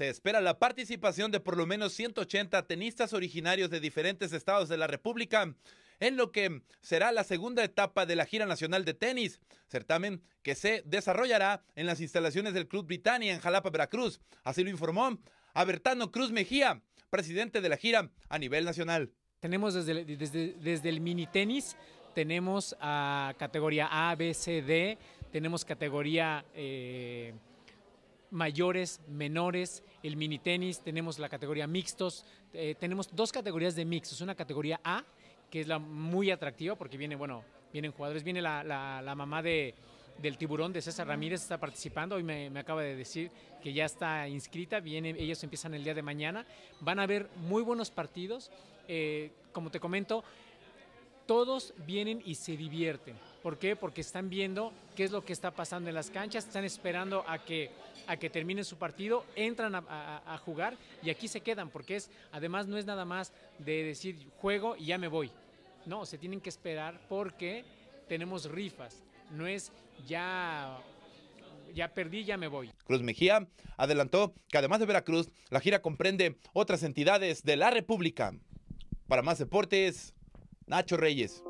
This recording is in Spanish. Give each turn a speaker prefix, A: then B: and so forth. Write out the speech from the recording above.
A: Se espera la participación de por lo menos 180 tenistas originarios de diferentes estados de la República en lo que será la segunda etapa de la gira nacional de tenis, certamen que se desarrollará en las instalaciones del Club Britannia en Jalapa, Veracruz. Así lo informó Abertano Cruz Mejía, presidente de la gira a nivel nacional. Tenemos desde, desde, el mini tenis,
B: tenemos a categoría A, B, C, D, tenemos categoría... Eh, mayores, menores, el mini tenis, tenemos la categoría mixtos, eh, tenemos dos categorías de mixtos, una categoría A, que es la muy atractiva porque viene, bueno, vienen jugadores, viene la, mamá de, del tiburón de César Ramírez está participando, hoy me, acaba de decir que ya está inscrita, viene, ellos empiezan el día de mañana, van a haber muy buenos partidos, eh, como te comento, todos vienen y se divierten. ¿Por qué? Porque están viendo qué es lo que está pasando en las canchas, están esperando a que a que termine su partido, entran a, jugar y aquí se quedan, porque es, además no es nada más de decir juego y ya me voy. No, se tienen que esperar porque tenemos rifas, no es ya ya perdí, ya me voy.
A: Cruz Mejía adelantó que además de Veracruz, la gira comprende otras entidades de la República. Para más deportes, Nacho Reyes.